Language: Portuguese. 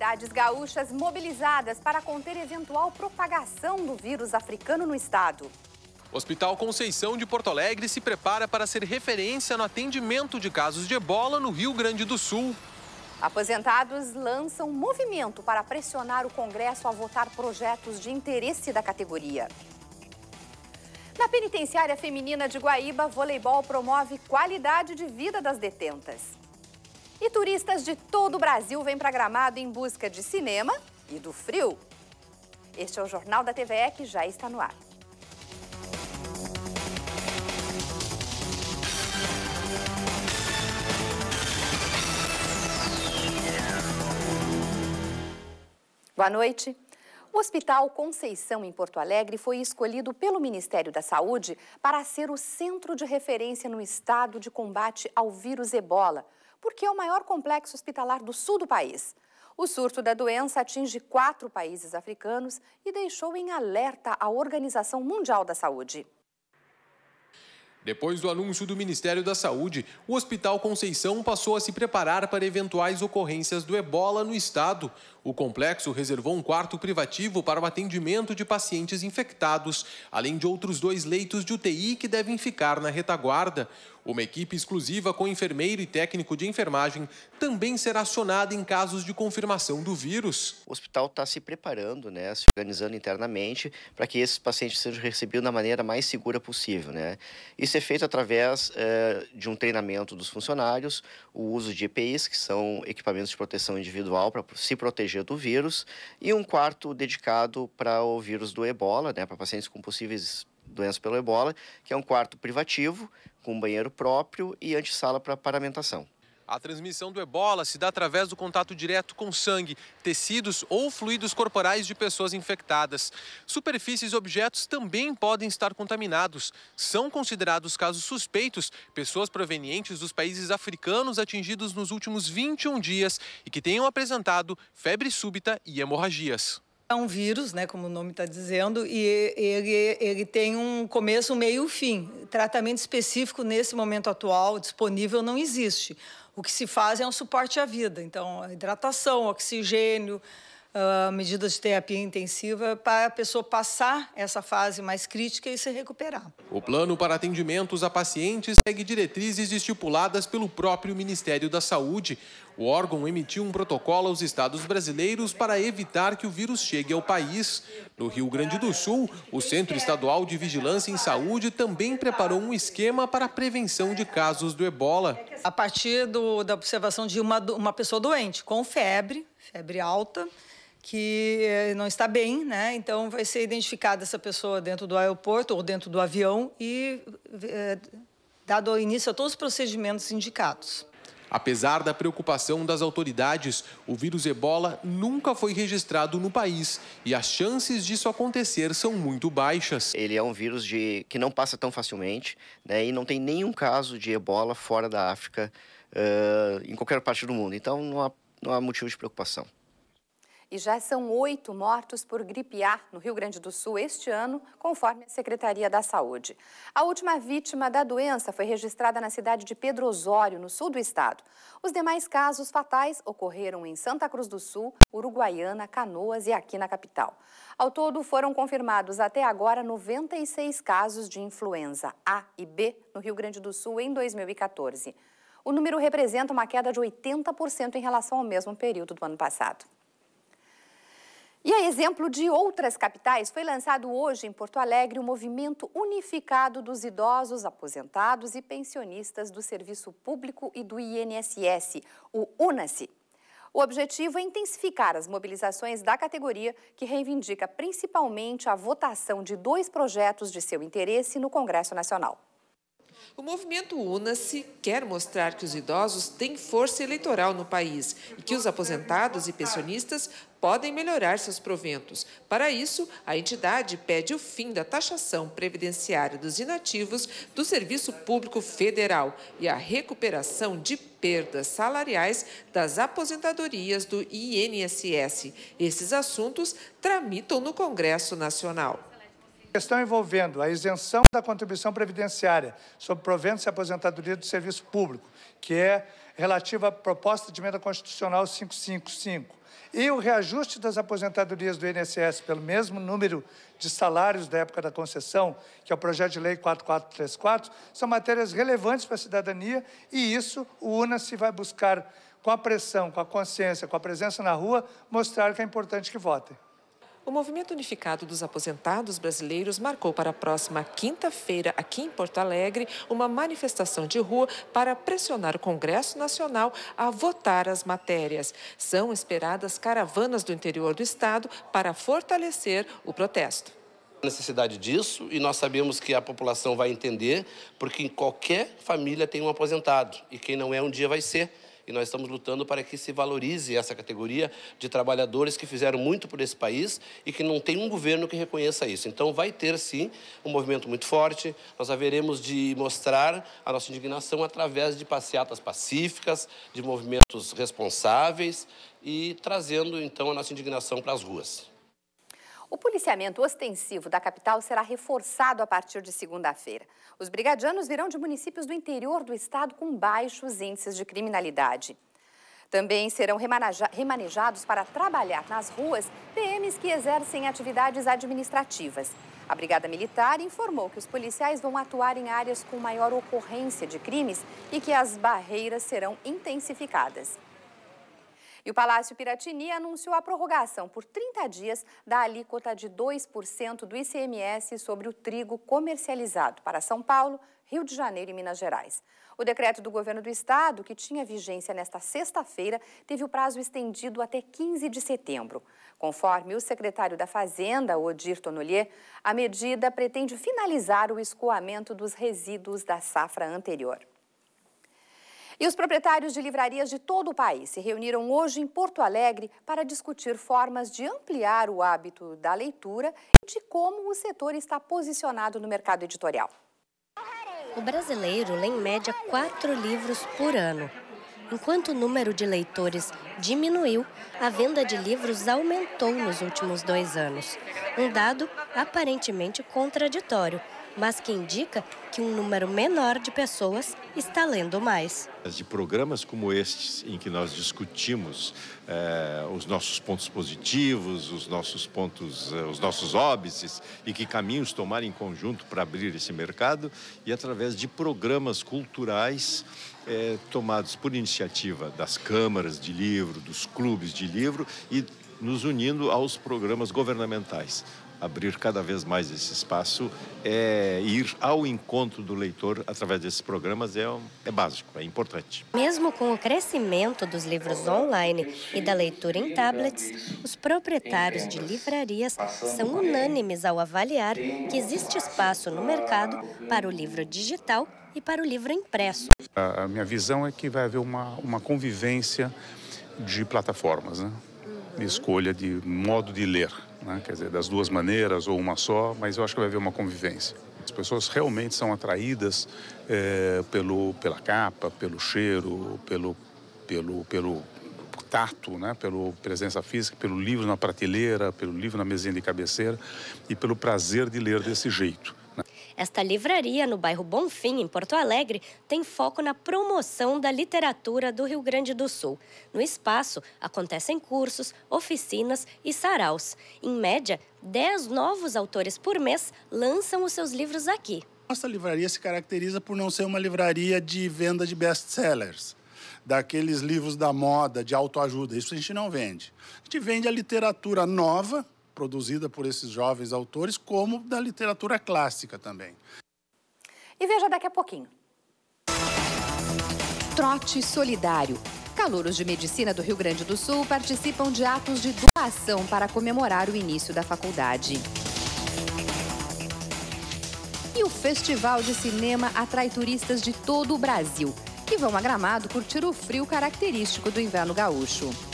Cidades gaúchas mobilizadas para conter eventual propagação do vírus africano no estado. O Hospital Conceição de Porto Alegre se prepara para ser referência no atendimento de casos de ebola no Rio Grande do Sul. Aposentados lançam movimento para pressionar o Congresso a votar projetos de interesse da categoria. Na penitenciária feminina de Guaíba, voleibol promove qualidade de vida das detentas. E turistas de todo o Brasil vêm para Gramado em busca de cinema e do frio. Este é o Jornal da TVE que já está no ar. Boa noite. O Hospital Conceição, em Porto Alegre, foi escolhido pelo Ministério da Saúde para ser o centro de referência no estado de combate ao vírus ebola porque é o maior complexo hospitalar do sul do país. O surto da doença atinge quatro países africanos e deixou em alerta a Organização Mundial da Saúde. Depois do anúncio do Ministério da Saúde, o Hospital Conceição passou a se preparar para eventuais ocorrências do ebola no estado. O complexo reservou um quarto privativo para o atendimento de pacientes infectados, além de outros dois leitos de UTI que devem ficar na retaguarda. Uma equipe exclusiva com enfermeiro e técnico de enfermagem também será acionada em casos de confirmação do vírus. O hospital está se preparando, né, se organizando internamente para que esses pacientes sejam recebidos da maneira mais segura possível. Né? Isso é feito através eh, de um treinamento dos funcionários, o uso de EPIs, que são equipamentos de proteção individual para se proteger proteger do vírus, e um quarto dedicado para o vírus do ebola, né, para pacientes com possíveis doenças pelo ebola, que é um quarto privativo, com banheiro próprio e antessala para paramentação. A transmissão do ebola se dá através do contato direto com sangue, tecidos ou fluidos corporais de pessoas infectadas. Superfícies e objetos também podem estar contaminados. São considerados casos suspeitos pessoas provenientes dos países africanos atingidos nos últimos 21 dias e que tenham apresentado febre súbita e hemorragias é um vírus, né, como o nome está dizendo, e ele, ele tem um começo, um meio e um fim. Tratamento específico nesse momento atual disponível não existe. O que se faz é um suporte à vida, então hidratação, oxigênio, uh, medidas de terapia intensiva para a pessoa passar essa fase mais crítica e se recuperar. O plano para atendimentos a pacientes segue diretrizes estipuladas pelo próprio Ministério da Saúde. O órgão emitiu um protocolo aos estados brasileiros para evitar que o vírus chegue ao país. No Rio Grande do Sul, o Centro Estadual de Vigilância em Saúde também preparou um esquema para a prevenção de casos do ebola. A partir do, da observação de uma, uma pessoa doente com febre, febre alta, que eh, não está bem, né? Então vai ser identificada essa pessoa dentro do aeroporto ou dentro do avião e é, dado início a todos os procedimentos indicados. Apesar da preocupação das autoridades, o vírus ebola nunca foi registrado no país e as chances disso acontecer são muito baixas. Ele é um vírus de, que não passa tão facilmente né, e não tem nenhum caso de ebola fora da África, uh, em qualquer parte do mundo. Então não há, não há motivo de preocupação. E já são oito mortos por gripe A no Rio Grande do Sul este ano, conforme a Secretaria da Saúde. A última vítima da doença foi registrada na cidade de Pedro Osório, no sul do estado. Os demais casos fatais ocorreram em Santa Cruz do Sul, Uruguaiana, Canoas e aqui na capital. Ao todo, foram confirmados até agora 96 casos de influenza A e B no Rio Grande do Sul em 2014. O número representa uma queda de 80% em relação ao mesmo período do ano passado. E a exemplo de outras capitais, foi lançado hoje em Porto Alegre o Movimento Unificado dos Idosos, Aposentados e Pensionistas do Serviço Público e do INSS, o UNASI. O objetivo é intensificar as mobilizações da categoria, que reivindica principalmente a votação de dois projetos de seu interesse no Congresso Nacional. O movimento Una-se quer mostrar que os idosos têm força eleitoral no país e que os aposentados e pensionistas podem melhorar seus proventos. Para isso, a entidade pede o fim da taxação previdenciária dos inativos do Serviço Público Federal e a recuperação de perdas salariais das aposentadorias do INSS. Esses assuntos tramitam no Congresso Nacional questão envolvendo a isenção da contribuição previdenciária sobre proventos e aposentadoria do serviço público, que é relativa à proposta de emenda constitucional 555, e o reajuste das aposentadorias do INSS pelo mesmo número de salários da época da concessão, que é o projeto de lei 4434, são matérias relevantes para a cidadania e isso o UNASI vai buscar com a pressão, com a consciência, com a presença na rua, mostrar que é importante que votem. O Movimento Unificado dos Aposentados Brasileiros marcou para a próxima quinta-feira, aqui em Porto Alegre, uma manifestação de rua para pressionar o Congresso Nacional a votar as matérias. São esperadas caravanas do interior do Estado para fortalecer o protesto necessidade disso e nós sabemos que a população vai entender, porque em qualquer família tem um aposentado e quem não é um dia vai ser e nós estamos lutando para que se valorize essa categoria de trabalhadores que fizeram muito por esse país e que não tem um governo que reconheça isso. Então, vai ter sim um movimento muito forte. Nós haveremos de mostrar a nossa indignação através de passeatas pacíficas, de movimentos responsáveis e trazendo então a nossa indignação para as ruas. O policiamento ostensivo da capital será reforçado a partir de segunda-feira. Os brigadianos virão de municípios do interior do estado com baixos índices de criminalidade. Também serão remanejados para trabalhar nas ruas PMs que exercem atividades administrativas. A Brigada Militar informou que os policiais vão atuar em áreas com maior ocorrência de crimes e que as barreiras serão intensificadas. E o Palácio Piratini anunciou a prorrogação por 30 dias da alíquota de 2% do ICMS sobre o trigo comercializado para São Paulo, Rio de Janeiro e Minas Gerais. O decreto do governo do estado, que tinha vigência nesta sexta-feira, teve o prazo estendido até 15 de setembro. Conforme o secretário da Fazenda, Odir Tonolier, a medida pretende finalizar o escoamento dos resíduos da safra anterior. E os proprietários de livrarias de todo o país se reuniram hoje em Porto Alegre para discutir formas de ampliar o hábito da leitura e de como o setor está posicionado no mercado editorial. O brasileiro lê em média quatro livros por ano. Enquanto o número de leitores diminuiu, a venda de livros aumentou nos últimos dois anos. Um dado aparentemente contraditório, mas que indica que um número menor de pessoas está lendo mais. De programas como estes, em que nós discutimos eh, os nossos pontos positivos, os nossos pontos, eh, os nossos óbices e que caminhos tomar em conjunto para abrir esse mercado, e através de programas culturais eh, tomados por iniciativa das câmaras de livro, dos clubes de livro e nos unindo aos programas governamentais abrir cada vez mais esse espaço, é, ir ao encontro do leitor através desses programas é, é básico, é importante. Mesmo com o crescimento dos livros online e da leitura em tablets, os proprietários de livrarias são unânimes ao avaliar que existe espaço no mercado para o livro digital e para o livro impresso. A minha visão é que vai haver uma, uma convivência de plataformas, né? escolha de modo de ler né? quer dizer, das duas maneiras ou uma só, mas eu acho que vai haver uma convivência. As pessoas realmente são atraídas é, pelo, pela capa, pelo cheiro, pelo, pelo, pelo tato, né? pela presença física, pelo livro na prateleira, pelo livro na mesinha de cabeceira e pelo prazer de ler desse jeito. Esta livraria, no bairro Bonfim, em Porto Alegre, tem foco na promoção da literatura do Rio Grande do Sul. No espaço, acontecem cursos, oficinas e saraus. Em média, 10 novos autores por mês lançam os seus livros aqui. Nossa livraria se caracteriza por não ser uma livraria de venda de best-sellers daqueles livros da moda, de autoajuda. Isso a gente não vende. A gente vende a literatura nova, produzida por esses jovens autores, como da literatura clássica também. E veja daqui a pouquinho. Trote Solidário. Calouros de Medicina do Rio Grande do Sul participam de atos de doação para comemorar o início da faculdade. E o Festival de Cinema atrai turistas de todo o Brasil, que vão a Gramado curtir o frio característico do inverno gaúcho.